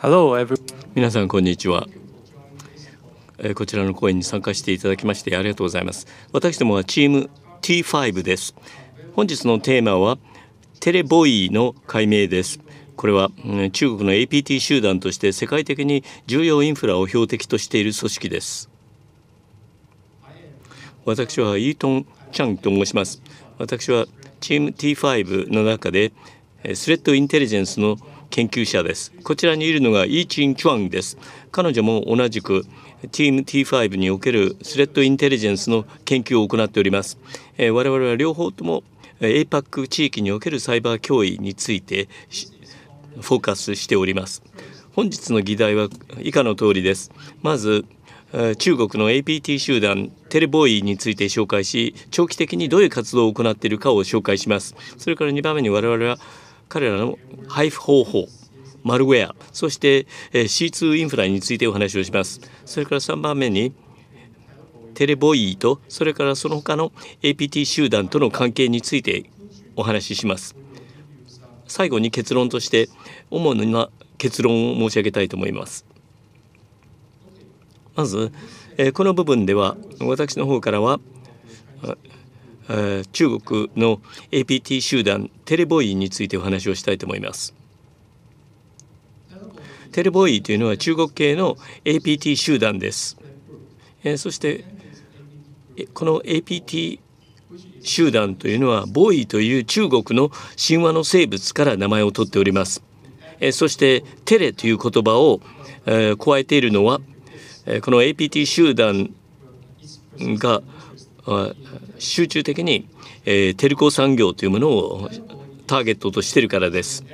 Hello, everyone. 皆さん、こんにちは。こちらの講演に参加していただきましてありがとうございます。私どもはチーム T5 です。本日のテーマはテレボイの解明です。これは中国の APT 集団として世界的に重要インフラを標的としている組織です。私はイートン・チャンと申します。私はチーム T5 の中でスレッドインテリジェンスの研究者です。こちらにいるのがイーチン・キュアンです。彼女も同じくチーム T5 におけるスレッドインテリジェンスの研究を行っております。えー、我々は両方とも APAC 地域におけるサイバー脅威についてフォーカスしております。本日の議題は以下の通りです。まず中国の APT 集団テレボーイについて紹介し長期的にどういう活動を行っているかを紹介します。それから2番目に我々は彼らの配布方法マルウェアそして C2 インフラについてお話をしますそれから3番目にテレボイとそれからその他の APT 集団との関係についてお話しします最後に結論として主な結論を申し上げたいと思いますまずこの部分では私の方からは中国の APT 集団テレボーイについてお話をしたいと思います。テレボーイというのは中国系の APT 集団です。そしてこの APT 集団というのはボーイという中国の神話の生物から名前を取っております。そしてテレという言葉を加えているのはこの APT 集団が集中的に、えー、テレコ産業というものをターゲットとしているからです。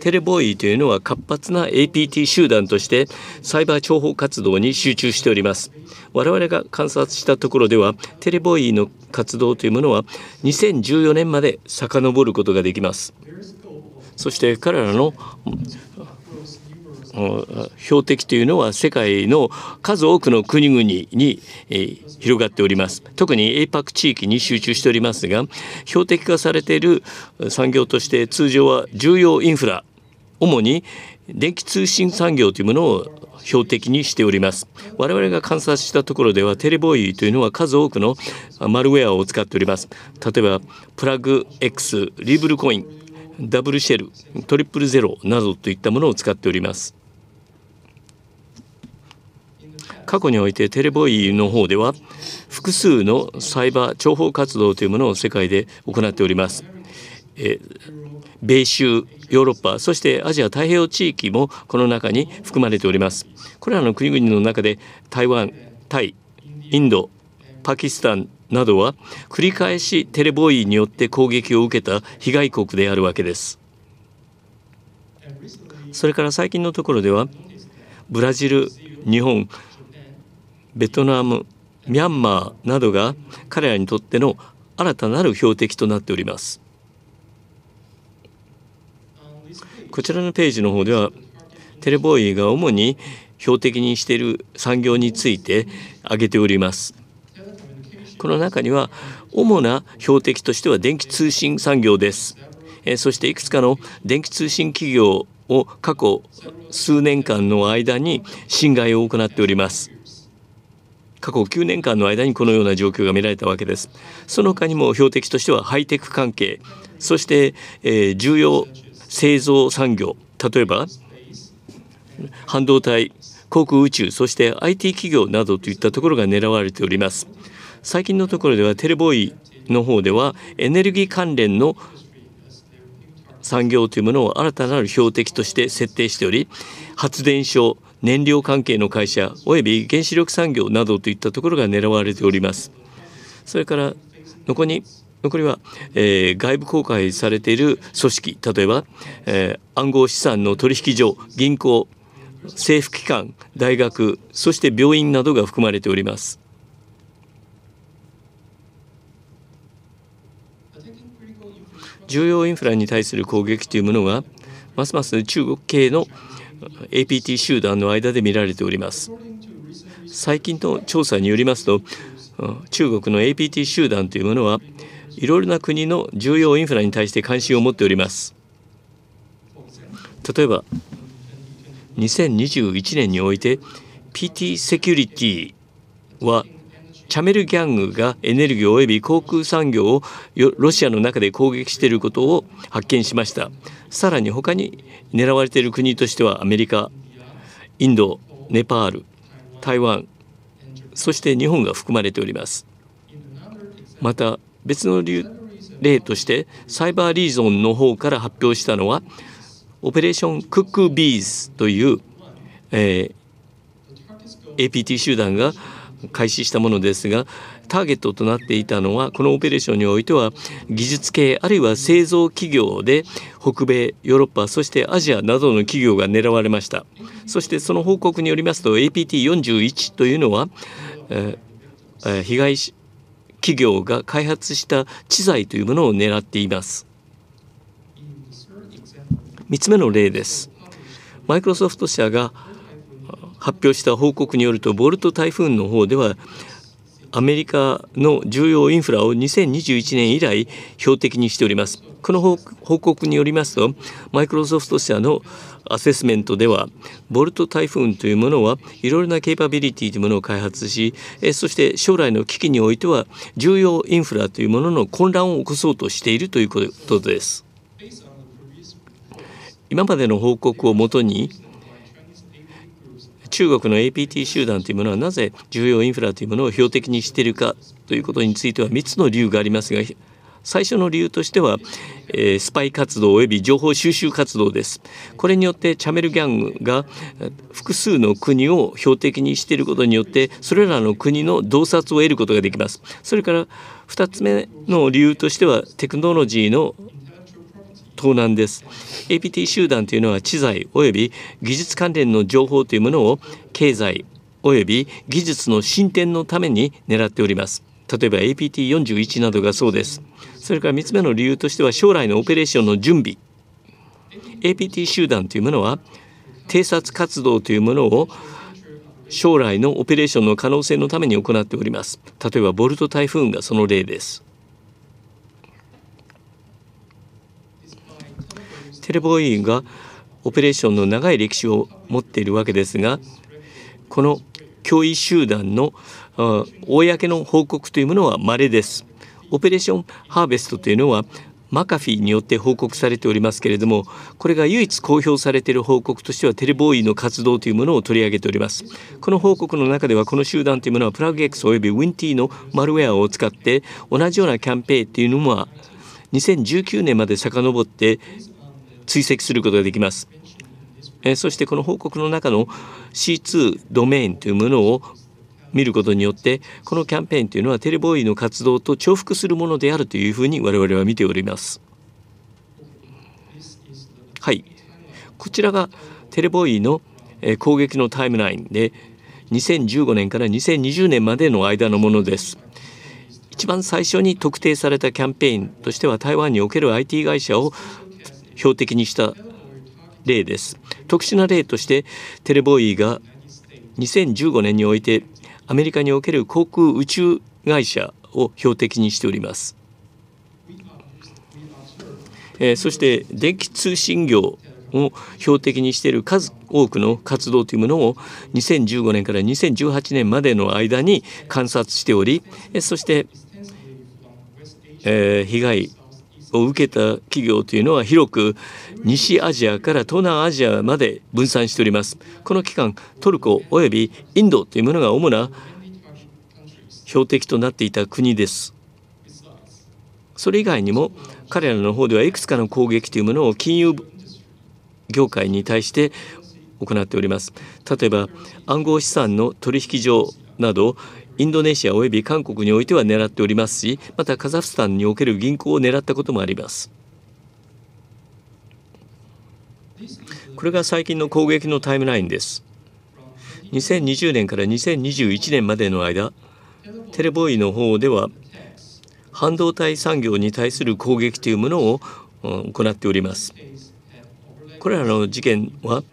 テレボーイというのは活発な APT 集団としてサイバー諜報活動に集中しております我々が観察したところではテレボーイの活動というものは2014年まで遡ることができますそして彼らの標的というのは世界の数多くの国々に広がっております特に APAC 地域に集中しておりますが標的化されている産業として通常は重要インフラ主に電気通信産業というものを標的にしております我々が観察したところではテレボーイというのは数多くのマルウェアを使っております例えばプラグ X リーブルコインダブルシェルトリプルゼロなどといったものを使っております過去においてテレボイの方では複数のサイバー諜報活動というものを世界で行っております。え米州ヨーロッパそしてアジア太平洋地域もこの中に含まれておりますこれらの国々の中で台湾タイインドパキスタンなどは繰り返しテレボーイによって攻撃を受けた被害国であるわけですそれから最近のところではブラジル日本ベトナムミャンマーなどが彼らにとっての新たなる標的となっておりますこちらのページの方ではテレボーイが主に標的にしている産業について挙げておりますこの中には主な標的としては電気通信産業ですえそしていくつかの電気通信企業を過去数年間の間に侵害を行っております過去9年間の間にこのような状況が見られたわけです。その他にも標的としてはハイテク関係そして、え重要製造産業例えば半導体航空宇宙そして IT 企業などといったところが狙われております。最近のところではテレボーイの方ではエネルギー関連の産業というものを新たなる標的として設定しており発電所燃料関係の会社および原子力産業などといったところが狙われております。それから残り残りは、えー、外部公開されている組織例えば、えー、暗号資産の取引所銀行政府機関大学そして病院などが含まれております。重要インフラに対する攻撃というものがますます中国系の APT 集団の間で見られております最近の調査によりますと中国の APT 集団というものはいろいろな国の重要インフラに対して関心を持っております例えば2021年において PT セキュリティはチャメルギャングがエネルギー及び航空産業をロシアの中で攻撃していることを発見しましたさらに他に狙われている国としてはアメリカインドネパール台湾そして日本が含まれておりますまた別の例としてサイバーリーゾンの方から発表したのはオペレーションクックビーズという、えー、APT 集団が開始したものですがターゲットとなっていたのはこのオペレーションにおいては技術系あるいは製造企業で北米ヨーロッパそしてアジアなどの企業が狙われましたそしてその報告によりますと APT41 というのは、えー、被害企業が開発した知財というものを狙っています3つ目の例ですマイクロソフト社が発表した報告によるとボルト台風の方ではアメリカの重要インフラを2021年以来標的にしておりますこの報告によりますとマイクロソフト社のアセスメントではボルト台風というものはいろいろなケーパビリティというものを開発しそして将来の危機においては重要インフラというものの混乱を起こそうとしているということです今までの報告をもとに中国の APT 集団というものはなぜ重要インフラというものを標的にしているかということについては3つの理由がありますが最初の理由としては、えー、スパイ活動及び情報収集活動ですこれによってチャメルギャングが複数の国を標的にしていることによってそれらの国の洞察を得ることができますそれから2つ目の理由としてはテクノロジーの盗難です APT 集団というのは知財及び技術関連の情報というものを経済及び技術の進展のために狙っております例えば APT41 などがそうですそれから3つ目の理由としては将来のオペレーションの準備 APT 集団というものは偵察活動というものを将来のオペレーションの可能性のために行っております例えばボルト台風がその例ですテレボーイがオペレーションの長い歴史を持っているわけですがこの脅威集団の公の報告というものは稀です。オペレーションハーベストというのはマカフィーによって報告されておりますけれどもこれが唯一公表されている報告としてはテレボーイの活動というものを取り上げておりますこの報告の中ではこの集団というものはプラグ X およびウィンティーのマルウェアを使って同じようなキャンペーンというのも2019年まで遡って追跡することができます。えそしてこの報告の中の C2 ドメインというものを見ることによってこのキャンペーンというのはテレボーイの活動と重複するものであるというふうに我々は見ております。はい、こちらがテレボーイの攻撃のタイムラインで2015年から2020年までの間のものです。一番最初に特定されたキャンペーンとしては台湾における IT 会社を標的にした例です特殊な例としてテレボーイが2015年においてアメリカにおける航空宇宙会社を標的にしております、えー、そして電気通信業を標的にしている数多くの活動というものを2015年から2018年までの間に観察しておりそして、えー、被害を受けた企業というのは広く西アジアから東南アジアまで分散しておりますこの期間トルコおよびインドというものが主な標的となっていた国ですそれ以外にも彼らの方ではいくつかの攻撃というものを金融業界に対して行っております例えば暗号資産の取引所などインドネシアおよび韓国においては狙っておりますしまたカザフスタンにおける銀行を狙ったこともあります。これが最近の攻撃のタイムラインです。2020年から2021年までの間テレボーイの方では半導体産業に対する攻撃というものを行っております。これらの事件は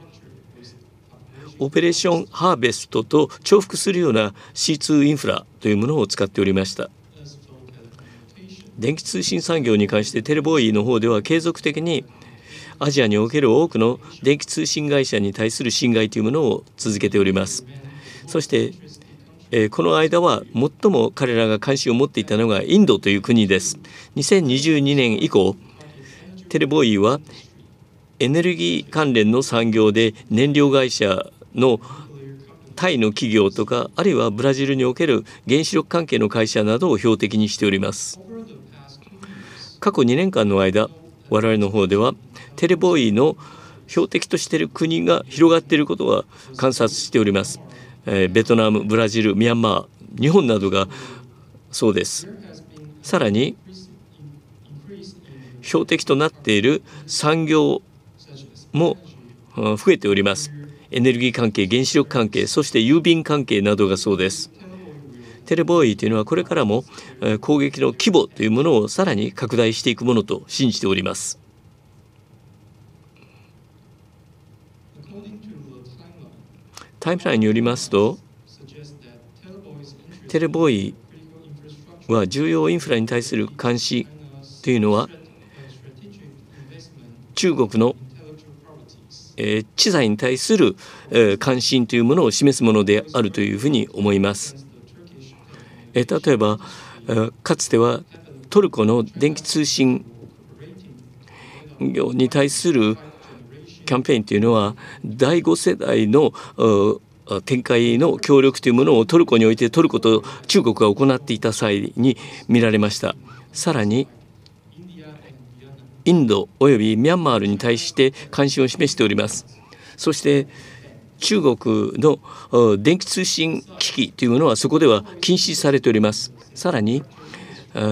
オペレーションハーベストと重複するような C2 インフラというものを使っておりました電気通信産業に関してテレボーイの方では継続的にアジアにおける多くの電気通信会社に対する侵害というものを続けておりますそしてえこの間は最も彼らが関心を持っていたのがインドという国です2022年以降テレボーイはエネルギー関連の産業で燃料会社のタイの企業とかあるいはブラジルにおける原子力関係の会社などを標的にしております過去2年間の間我々の方ではテレボーイの標的としている国が広がっていることは観察しております、えベトナムブラジルミャンマー日本などがそうですさらに標的となっている産業も増えておりますエネルギー関係原子力関係そして郵便関係などがそうですテレボーイというのはこれからも攻撃の規模というものをさらに拡大していくものと信じておりますタイムラインによりますとテレボーイは重要インフラに対する監視というのは中国のえ知財に対する、え関心というものを示すものであるというふうに思います。え例えば、えかつてはトルコの電気通信業に対するキャンペーンというのは第5世代の展開の協力というものをトルコにおいてトルコと中国が行っていた際に見られました。さらにインドおよびミャンマールに対して関心を示しておりますそして中国の電気通信機器というものはそこでは禁止されておりますさらに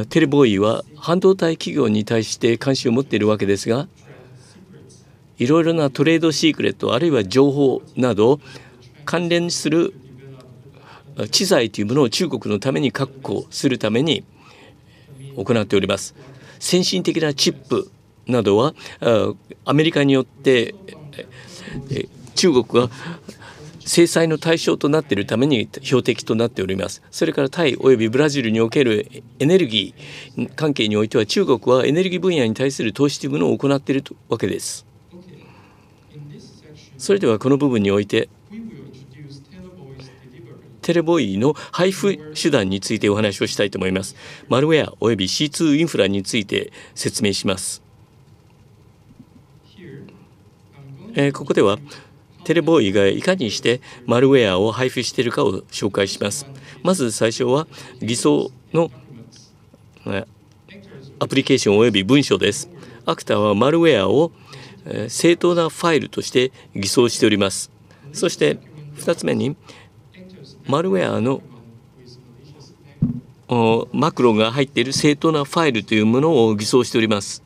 テレボーイは半導体企業に対して関心を持っているわけですがいろいろなトレードシークレットあるいは情報など関連する知財というものを中国のために確保するために行っております先進的なチップなどはアメリカによって中国は制裁の対象となっているために標的となっておりますそれからタイおよびブラジルにおけるエネルギー関係においては中国はエネルギー分野に対する投資というものを行っているわけですそれではこの部分においてテレボイの配布手段についてお話をしたいと思いますマルウェアおよび C2 インフラについて説明しますえー、ここではテレボーイがいかにしてマルウェアを配布しているかを紹介します。まず最初は偽装のアプリケーションおよび文書です。アクターはマルウェアを正当なファイルとして偽装しております。そして2つ目にマルウェアのマクロが入っている正当なファイルというものを偽装しております。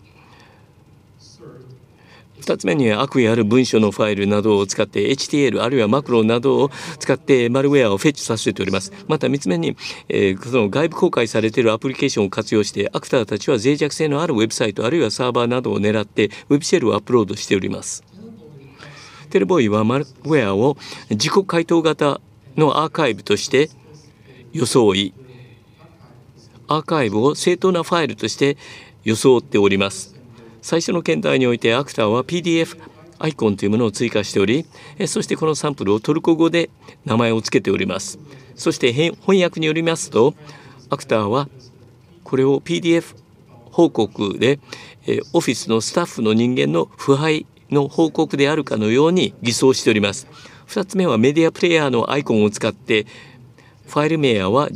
2つ目には悪意ある文書のファイルなどを使って HTL あるいはマクロなどを使ってマルウェアをフェッチさせておりますまた3つ目に、えー、その外部公開されているアプリケーションを活用してアクターたちは脆弱性のあるウェブサイトあるいはサーバーなどを狙ってウェブシェルをアップロードしておりますテレボーイはマルウェアを自己回答型のアーカイブとして装いアーカイブを正当なファイルとして装っております最初の検体においてアクターは PDF アイコンというものを追加しておりそしてこのサンプルをトルコ語で名前を付けておりますそして翻訳によりますとアクターはこれを PDF 報告でオフィスのスタッフの人間の腐敗の報告であるかのように偽装しております2つ目はメディアプレイヤーのアイコンを使ってファイル名は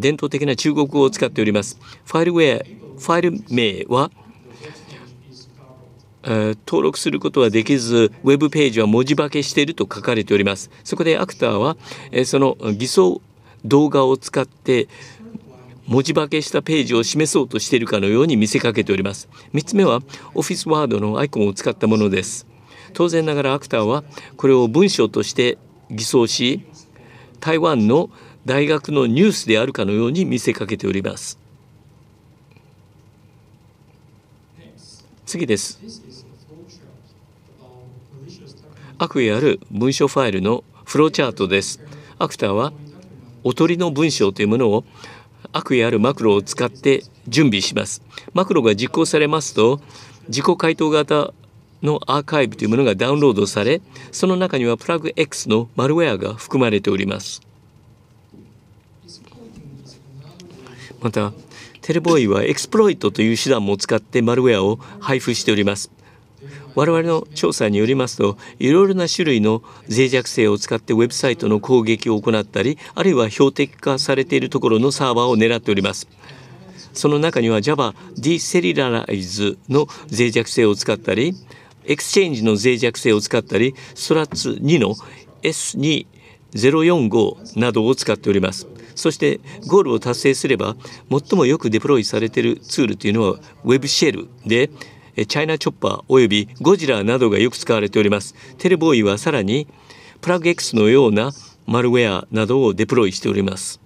伝統的な中国語を使っておりますファイルウェアファイル名は登録することはできず、ウェブページは文字化けしていると書かれております。そこでアクターは、その偽装動画を使って、文字化けしたページを示そうとしているかのように見せかけております。3つ目は、オフィスワードのアイコンを使ったものです。当然ながらアクターは、これを文章として偽装し、台湾の大学のニュースであるかのように見せかけております。次です。悪意ある文章ファイルのフローチャートです。アクターはおとりの文章というものを悪意あるマクロを使って準備します。マクロが実行されますと自己回答型のアーカイブというものがダウンロードされその中にはプラグ X のマルウェアが含まれております。またテルボーイはエクスプロイトという手段も使ってマルウェアを配布しております我々の調査によりますといろいろな種類の脆弱性を使ってウェブサイトの攻撃を行ったりあるいは標的化されているところのサーバーを狙っておりますその中には Java ディセリラライズの脆弱性を使ったり Exchange の脆弱性を使ったり STRATS2 の S2045 などを使っておりますそしてゴールを達成すれば最もよくデプロイされているツールというのは Web シェルでチャイナチョッパーおよびゴジラなどがよく使われております。テレボーイはさらにプラグ X のようなマルウェアなどをデプロイしております。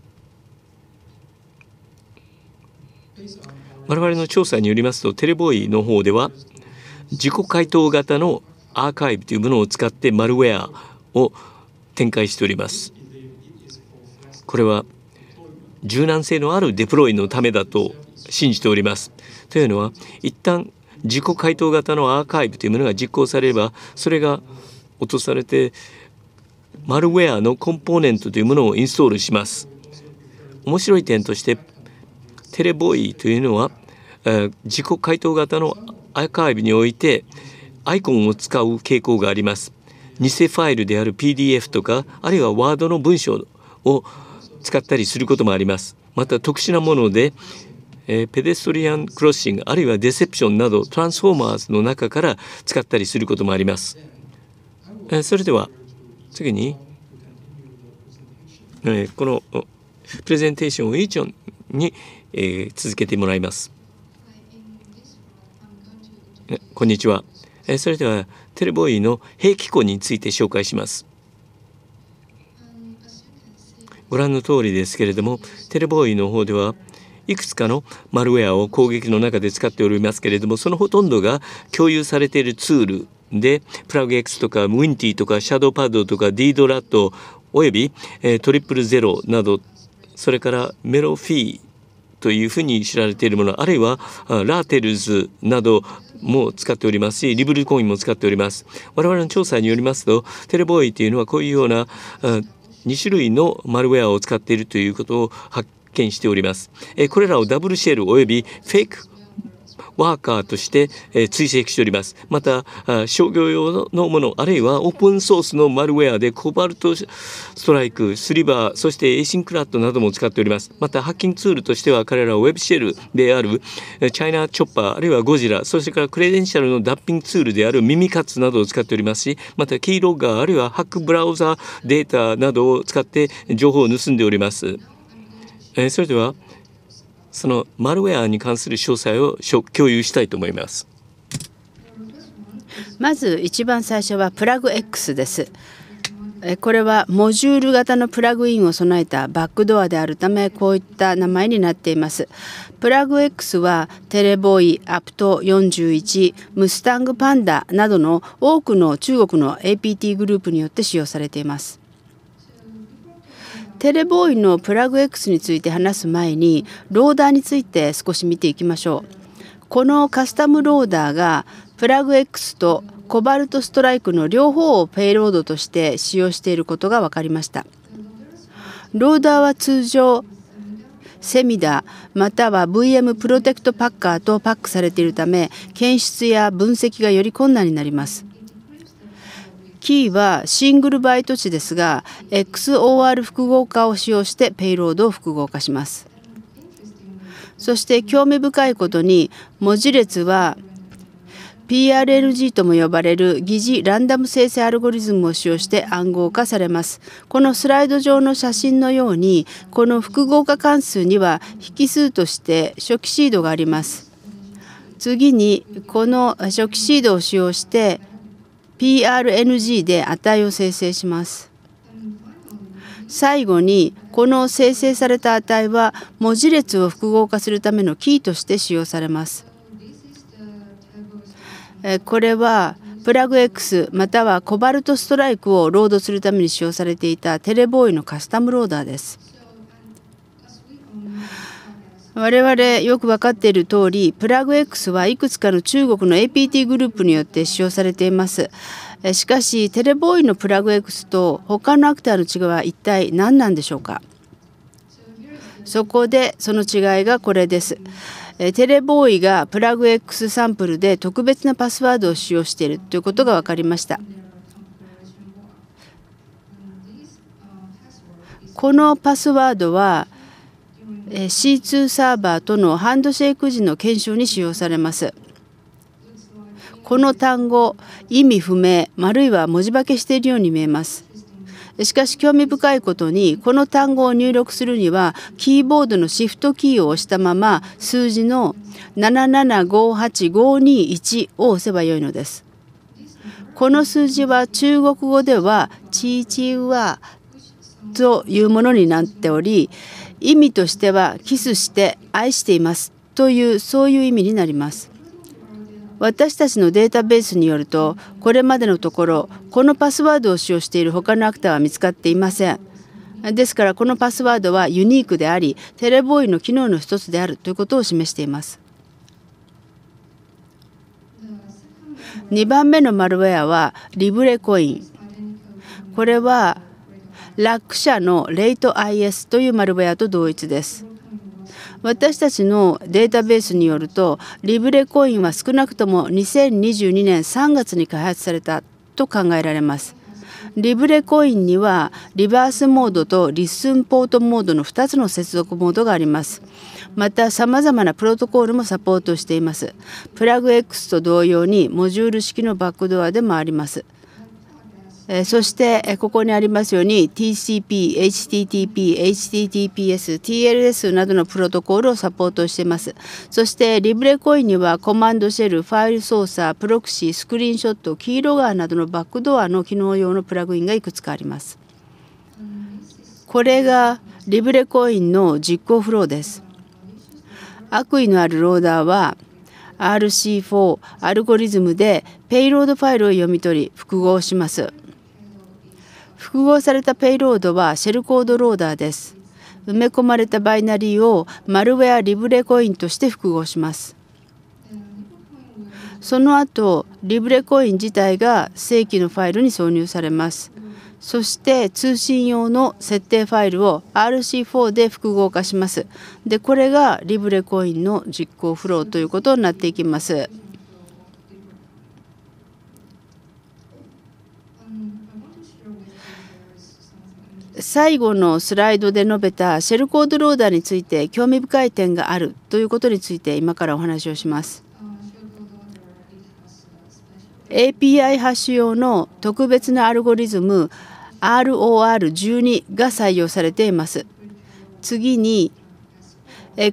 我々の調査によりますとテレボーイの方では自己回答型のアーカイブというものを使ってマルウェアを展開しております。これは柔軟性のあるデプロイのためだと信じております。というのは一旦自己回答型のアーカイブというものが実行されればそれが落とされてマルウェアのコンポーネントというものをインストールします。面白い点としてテレボーイというのは、えー、自己回答型のアーカイブにおいてアイコンを使う傾向があります。偽ファイルである PDF とかあるいはワードの文章を使ったりすることもあります。また特殊なもので、えー、ペデストリアンクロッシングあるいはデセプションなどトランスフォーマーズの中から使ったりすることもあります。えー、それでは次に、えー、このプレゼンテーションを以上ョンに、え続けてもらいます。こんにちは。それではテレボーイの兵器庫について紹介します。ご覧の通りですけれどもテレボーイの方ではいくつかのマルウェアを攻撃の中で使っておりますけれどもそのほとんどが共有されているツールでプラグ X とかムインティとかシャドーパッドとか D ドラットおよび、トリプルゼロなどそれからメロフィーというふうに知られているものあるいはラーテルズなども使っておりますしリブルコインも使っております我々の調査によりますとテレボーイというのはこういうような2種類のマルウェアを使っているということを発見しております。これらをダブルシェルおよびフェイクワーカーとして追跡しておりますまた商業用のものあるいはオープンソースのマルウェアでコバルトストライクスリバーそしてエイシンクラットなども使っておりますまたハッキングツールとしては彼らはウェブシェルであるチャイナチョッパーあるいはゴジラそしてからクレデンシャルのダッピングツールである耳カツなどを使っておりますしまたキーロッガーあるいはハックブラウザデータなどを使って情報を盗んでおります。えー、それではそのマルウェアに関する詳細を共有したいと思います。まず一番最初はプラグ X です。これはモジュール型のプラグインを備えたバックドアであるためこういった名前になっていますプラグ X はテレボーイアプト41ムスタングパンダなどの多くの中国の APT グループによって使用されていますテレボーイのプラグ X について話す前にローダーについて少し見ていきましょうこのカスタムローダーがプラグ X とコバルトストライクの両方をペイロードとして使用していることが分かりましたローダーは通常セミダまたは VM プロテクトパッカーとパックされているため検出や分析がより困難になりますキーはシングルバイト値ですが XOR 複合化を使用してペイロードを複合化しますそして興味深いことに文字列は PRNG とも呼ばれる疑似ランダム生成アルゴリズムを使用して暗号化されますこのスライド上の写真のようにこの複合化関数には引数として初期シードがあります次にこの初期シードを使用して PRNG で値を生成します最後にこの生成された値は文字列を複合化するためのキーとして使用されますこれはプラグ X またはコバルトストライクをロードするために使用されていたテレボーイのカスタムローダーです我々よく分かっている通りプラグ X はいくつかの中国の APT グループによって使用されていますしかしテレボーイのプラグ X と他のアクターの違いは一体何なんでしょうかそこでその違いがこれですテレボーイがプラグ X サンプルで特別なパスワードを使用しているということが分かりましたこのパスワードは C2 サーバーとのハンドシェイク時の検証に使用されます。この単語意味不明あるいは文字化けしているように見えます。しかし興味深いことにこの単語を入力するにはキーボードのシフトキーを押したまま数字の7758521を押せばよいのです。この数字は中国語では「チーチーワ」ーというものになっており意味としてはキスして愛していますというそういう意味になります私たちのデータベースによるとこれまでのところこのパスワードを使用している他のアクターは見つかっていませんですからこのパスワードはユニークでありテレボーイの機能の一つであるということを示しています2番目のマルウェアはリブレコインこれはラック社のレイト IS というマルウェアと同一です。私たちのデータベースによるとリブレコインは少なくとも2022年3月に開発されたと考えられます。リブレコインにはリバースモードとリスンポートモードの2つの接続モードがあります。また様々なプロトコルもサポートしています。プラグ X と同様にモジュール式のバックドアでもあります。そしてここにありますように TCP、HTTP、HTTPS、TLS などのプロトコールをサポートしています。そしてリブレコインにはコマンドシェル、ファイル操作、プロクシー、スクリーンショット、キーロガーなどのバックドアの機能用のプラグインがいくつかあります。これがリブレコインの実行フローです。悪意のあるローダーは RC4 アルゴリズムでペイロードファイルを読み取り複合します。複合されたペイロードはシェルコードローダーです埋め込まれたバイナリーをマルウェアリブレコインとして複合しますその後リブレコイン自体が正規のファイルに挿入されますそして通信用の設定ファイルを RC4 で複合化しますでこれがリブレコインの実行フローということになっていきます最後のスライドで述べたシェルコードローダーについて興味深い点があるということについて今からお話をします。API 発種用の特別なアルゴリズム ROR12 が採用されています。次に XOR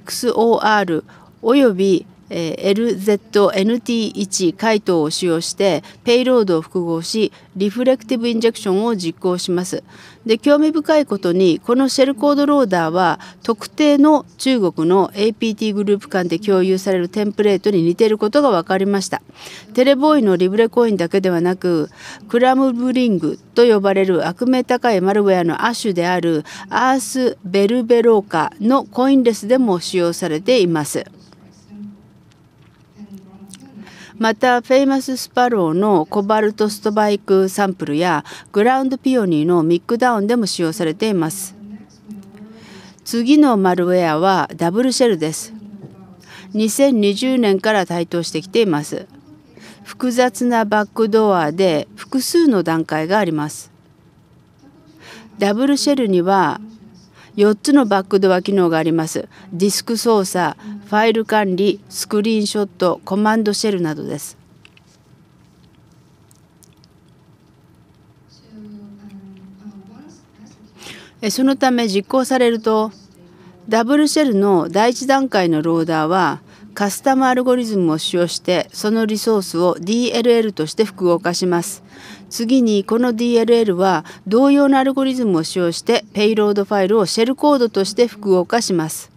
およびえ LZNT1 回答を使用してペイロードを複合しリフレクティブインジェクションを実行しますで興味深いことにこのシェルコードローダーは特定の中国の APT グループ間で共有されるテンプレートに似ていることが分かりましたテレボーイのリブレコインだけではなくクラムブリングと呼ばれる悪名高いマルウェアの亜種であるアース・ベルベローカのコインレスでも使用されています。またフェイマススパローのコバルトストバイクサンプルやグラウンドピオニーのミックダウンでも使用されています次のマルウェアはダブルシェルです2020年から台頭してきています複雑なバックドアで複数の段階がありますダブルシェルには4つのバックドア機能がありますディスク操作ファイル管理スクリーンショットコマンドシェルなどですそのため実行されるとダブルシェルの第1段階のローダーはカスタムアルゴリズムを使用してそのリソースを DLL として複合化します次にこの DLL は同様のアルゴリズムを使用してペイロードファイルをシェルコードとして複合化します。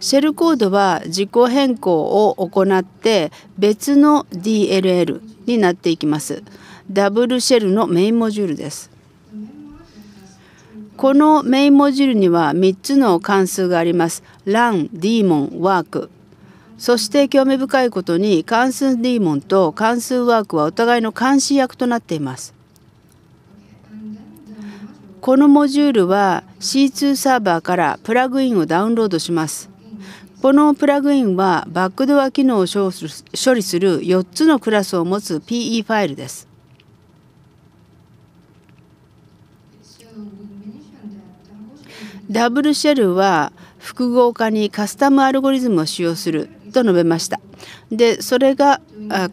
シェルコードは自己変更を行って別の DLL になっていきます。ダブルシェルのメインモジュールです。このメインモジュールには3つの関数があります。ラン、ディーモン、ワーク。そして興味深いことに関数ディーモンと関数ワークはお互いの監視役となっていますこのモジュールは C2 サーバーからプラグインをダウンロードしますこのプラグインはバックドア機能を処理する4つのクラスを持つ PE ファイルですダブルシェルは複合化にカスタムアルゴリズムを使用すると述べましたでそれが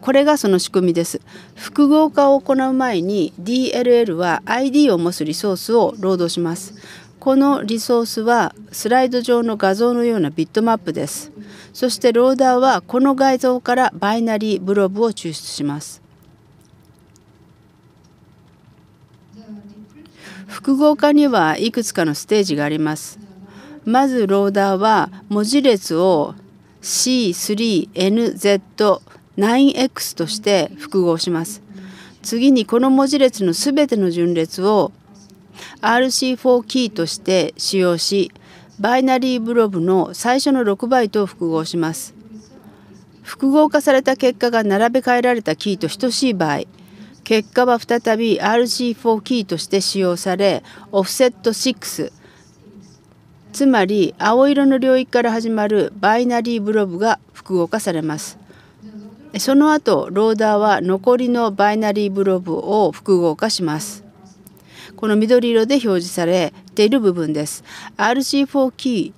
これがその仕組みです複合化を行う前に DLL は ID を持つリソースをロードしますこのリソースはスライド上の画像のようなビットマップですそしてローダーはこの画像からバイナリーブロブを抽出します複合化にはいくつかのステージがありますまずローダーは文字列を C3NZ9X として複合します次にこの文字列のすべての順列を RC4 キーとして使用しバイナリーブロブの最初の6バイトを複合します複合化された結果が並べ替えられたキーと等しい場合結果は再び RC4 キーとして使用されオフセット6つまり青色の領域から始まるバイナリーブロブが複合化されますその後ローダーは残りのバイナリーブロブを複合化しますこの緑色で表示されている部分です RC4 キ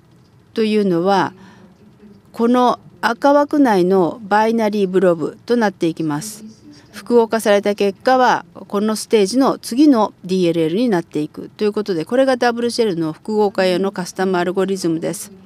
ーというのはこの赤枠内のバイナリーブロブとなっていきます複合化された結果はこのステージの次の DLL になっていくということでこれがダブルシェルの複合化用のカスタムアルゴリズムです。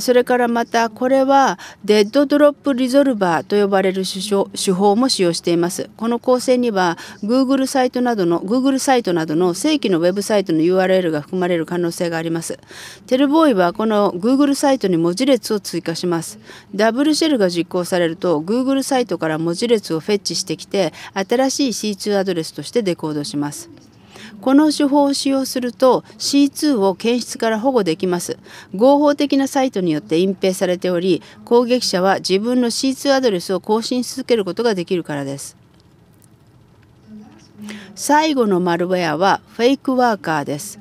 それからまたこれはデッドドロップリゾルバーと呼ばれる手法も使用していますこの構成には Google サイトなどの Google サイトなどの正規のウェブサイトの URL が含まれる可能性がありますテルボーイはこの Google サイトに文字列を追加しますダブルシェルが実行されると Google サイトから文字列をフェッチしてきて新しい C2 アドレスとしてデコードしますこの手法を使用すると C2 を検出から保護できます合法的なサイトによって隠蔽されており攻撃者は自分の C2 アドレスを更新し続けることができるからです最後のマルウェアはフェイクワーカーです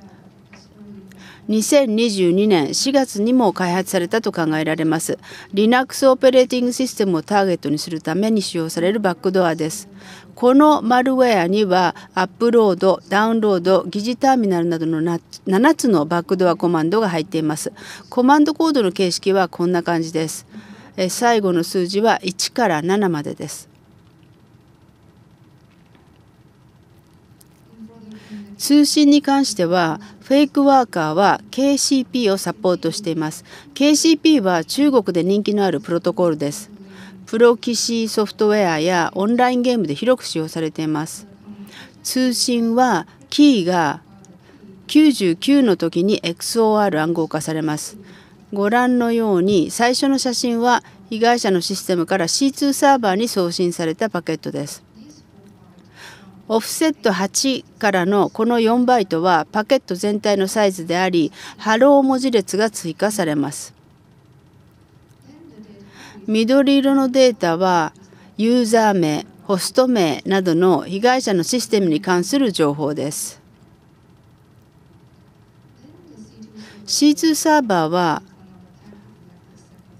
2022年4月にも開発されたと考えられます Linux オペレーティングシステムをターゲットにするために使用されるバックドアですこのマルウェアにはアップロードダウンロード疑似ターミナルなどの7つのバックドアコマンドが入っていますコマンドコードの形式はこんな感じです最後の数字は1から7までです通信に関してはフェイクワーカーは KCP をサポートしています KCP は中国で人気のあるプロトコルですプロ棋士ソフトウェアやオンラインゲームで広く使用されています通信はキーが99の時に XOR 暗号化されますご覧のように最初の写真は被害者のシステムから C2 サーバーに送信されたパケットですオフセット8からのこの4バイトはパケット全体のサイズでありハロー文字列が追加されます緑色のデータはユーザー名ホスト名などの被害者のシステムに関する情報です C2 サーバーは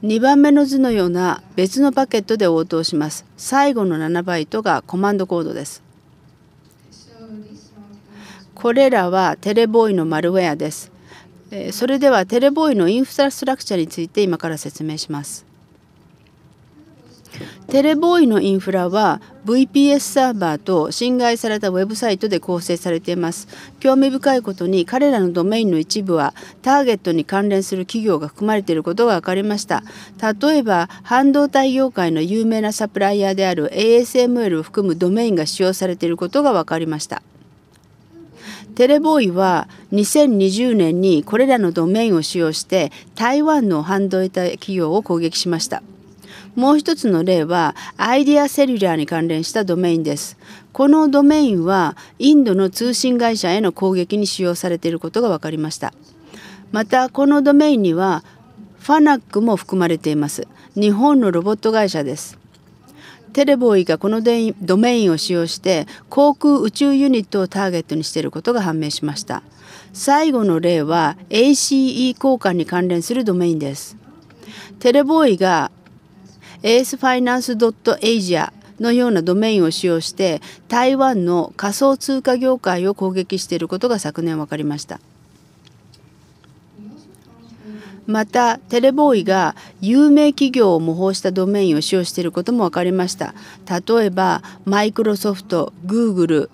2番目の図のような別のパケットで応答します最後の7バイトがコマンドコードですこれらはテレボーイのマルウェアです。それではテレボーイのインフラストラクチャについて今から説明します。テレボーイのインフラは VPS サーバーと侵害されたウェブサイトで構成されています興味深いことに彼らのドメインの一部はターゲットに関連する企業が含まれていることが分かりました例えば半導体業界の有名なサプライヤーである ASML を含むドメインが使用されていることが分かりましたテレボーイは2020年にこれらのドメインを使用して台湾の半導体企業を攻撃しました。もう一つの例はアイデアセルラーに関連したドメインです。このドメインはインドの通信会社への攻撃に使用されていることが分かりました。またこのドメインにはファナックも含まれています。日本のロボット会社です。テレボーイがこのドメインを使用して航空宇宙ユニットをターゲットにしていることが判明しました最後の例は ACE 交換に関連するドメインですテレボーイが acefinance.asia のようなドメインを使用して台湾の仮想通貨業界を攻撃していることが昨年分かりましたまたテレボーイが有名企業を模倣したドメインを使用していることも分かりました例えばマイクロソフトグーグル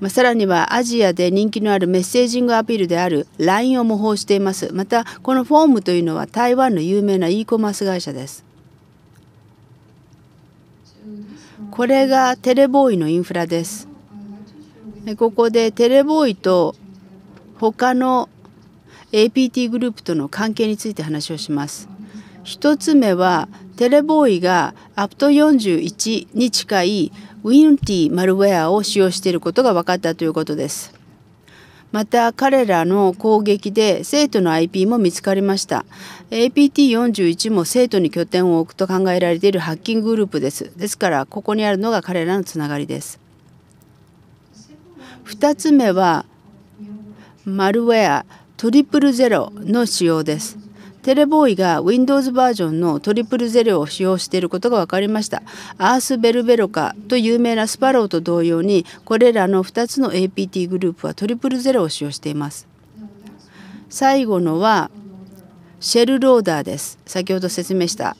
まあ、さらにはアジアで人気のあるメッセージングアピールである LINE を模倣していますまたこのフォームというのは台湾の有名な e コマース会社ですこれがテレボーイのインフラですここでテレボーイと他の APT グループとの関係について話をします。一つ目はテレボーイが APT41 に近いウィンティマルウェアを使用していることが分かったということです。また彼らの攻撃で生徒の IP も見つかりました APT41 も生徒に拠点を置くと考えられているハッキンググループですですからここにあるのが彼らのつながりです2つ目はマルウェアトリプルゼロの使用です。テレボーイが Windows バージョンのトリプルゼロを使用していることが分かりました。アースベルベロカと有名なスパローと同様にこれらの2つの APT グループはトリプルゼロを使用しています。最後のはシェルローダーです。先ほど説明した。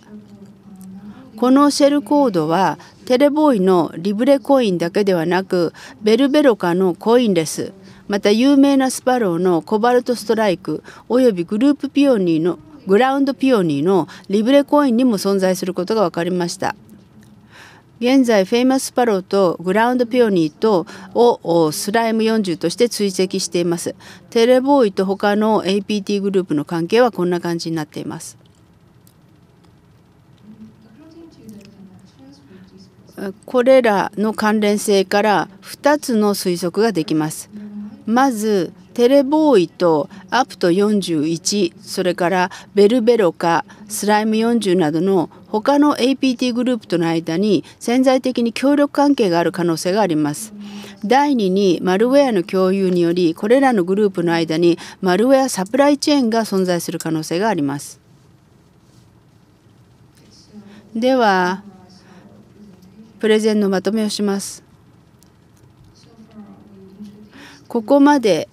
このシェルコードはテレボーイのリブレコインだけではなくベルベロカのコインレスまた有名なスパローのコバルトストライクおよびグループピオニーのグラウンドピオニーのリブレコインにも存在することが分かりました現在フェイマススパローとグラウンドピオニーとをスライム40として追跡していますテレボーイと他の APT グループの関係はこんな感じになっていますこれらの関連性から2つの推測ができますまずテレボーイとアプト41それからベルベロカスライム40などの他の APT グループとの間に潜在的に協力関係がある可能性があります。第2にマルウェアの共有によりこれらのグループの間にマルウェアサプライチェーンが存在する可能性があります。ではプレゼンのまとめをします。ここまで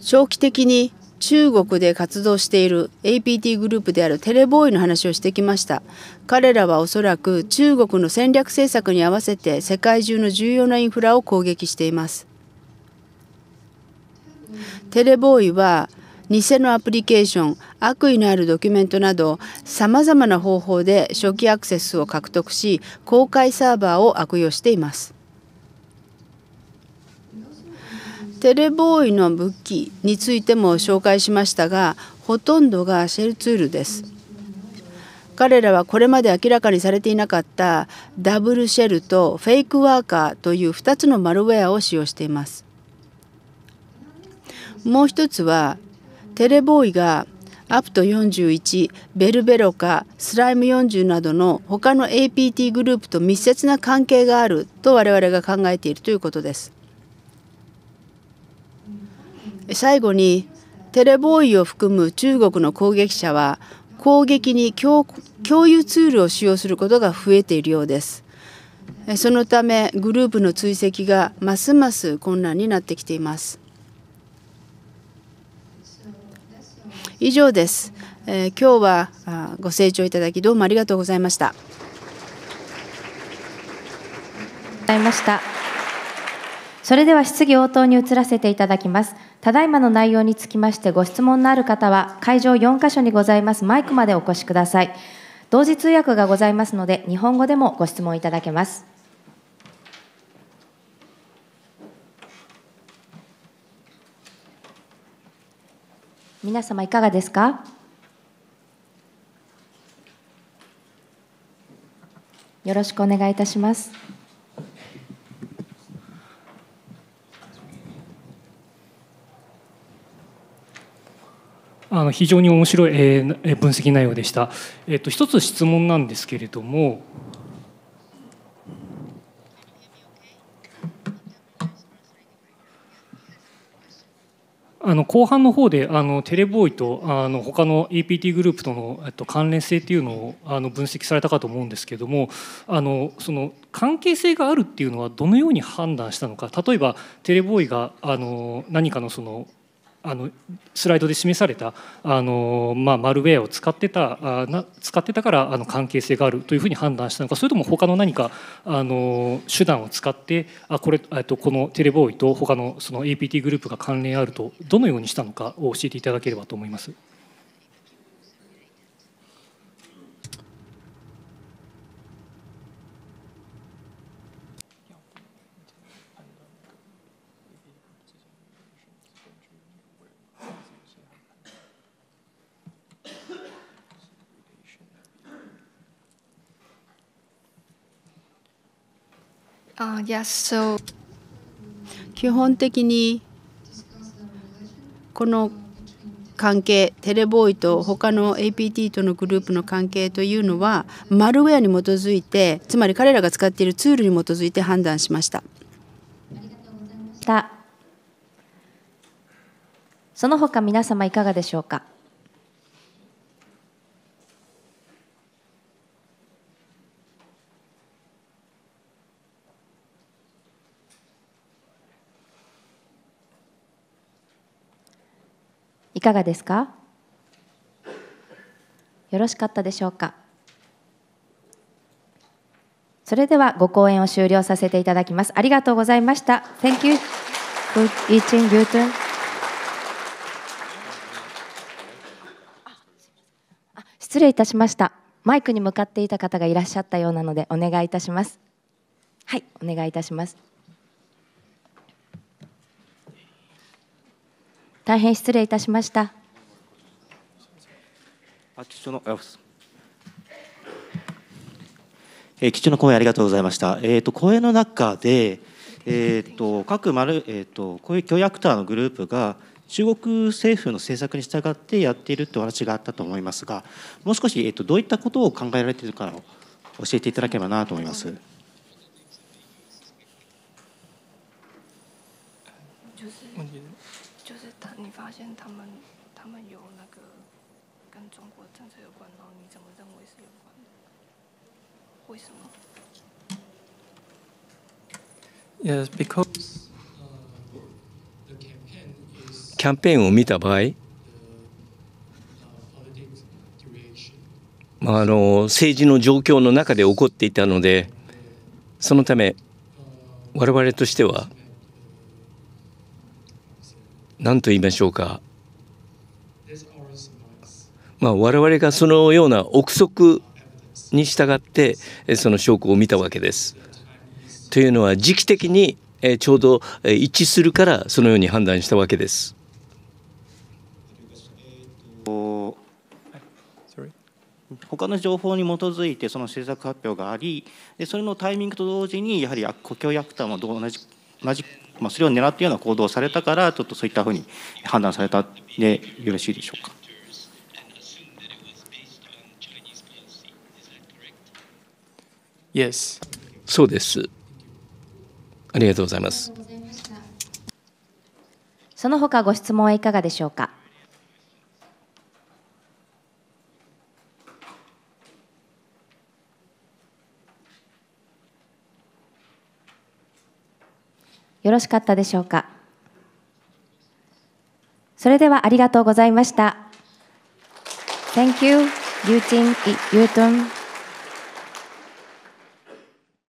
長期的に中国で活動している APT グループであるテレボーイの話をしてきました彼らはおそらく中国の戦略政策に合わせて世界中の重要なインフラを攻撃していますテレボーイは偽のアプリケーション悪意のあるドキュメントなどさまざまな方法で初期アクセスを獲得し公開サーバーを悪用していますテレボーイの武器についても紹介しましたがほとんどがシェルツールです彼らはこれまで明らかにされていなかったダブルシェルとフェイクワーカーという2つのマルウェアを使用していますもう一つはテレボーイがアプト41ベルベロカスライム40などの他の APT グループと密接な関係があると我々が考えているということです最後にテレボーイを含む中国の攻撃者は攻撃に共有ツールを使用することが増えているようですそのためグループの追跡がますます困難になってきています以上です、え今日はご清聴いただきどうもありがとうございましたありがとうございました。それでは質疑応答に移らせていただきます。ただいまの内容につきましてご質問のある方は、会場4箇所にございますマイクまでお越しください。同時通訳がございますので、日本語でもご質問いただけます。皆様いかがですかよろしくお願いいたします。あの非常に面白い、え分析内容でした、えっと、一つ質問なんですけれどもあの後半の方であのテレボーイとあの他の a p t グループとの、えっと、関連性っていうのをあの分析されたかと思うんですけどもあのその関係性があるっていうのはどのように判断したのか例えばテレボーイがあの何かのそのあのスライドで示されたあの、まあ、マルウェアを使ってたあな使ってたからあの関係性があるというふうに判断したのかそれとも他の何かあの手段を使ってあこれあとこのテレボーイと他のその APT グループが関連あるとどのようにしたのかを教えていただければと思います。基本的にこの関係テレボーイと他の APT とのグループの関係というのはマルウェアに基づいてつまり彼らが使っているツールに基づいて判断しましたその他皆様いかがでしょうかかがですかよろしかったでしょうかそれではご講演を終了させていただきますありがとうございました Thank you for e a c i n g Guten 失礼いたしましたマイクに向かっていた方がいらっしゃったようなのでお願いいたしますはいお願いいたします大変失礼いたしました。えー、貴重な講演ありがとうございました。えっ、ー、と講演の中で、えっ、ー、と各丸えっ、ー、とこういう教育アクターのグループが中国政府の政策に従ってやっているという話があったと思いますが、もう少しえっ、とどういったことを考えられているか教えていただければなと思います。现他们他们有那个跟中国政策有关，然后你怎么认为是有关的？为什么？Yes, because キャンペーンを見た場合、まあ、あの政治の状況の中で起こっていたのでそのため我々としては何と言いましょうかまあ、我々がそのような憶測に従ってその証拠を見たわけです。というのは時期的にちょうど一致するからそのように判断したわけです。他の情報に基づいてその政策発表がありでそれのタイミングと同時にやはり国境薬団も同じ同じまあ、それを狙ったような行動をされたからちょっとそういったふうに判断されたでよろしいでしょうか。Yes. そうです。ありがとうございます。その他ご質問はいかがでしょうか。よろしかったでしょうか。それではありがとうございました。Thank you, Yu Jin, Yu Tun.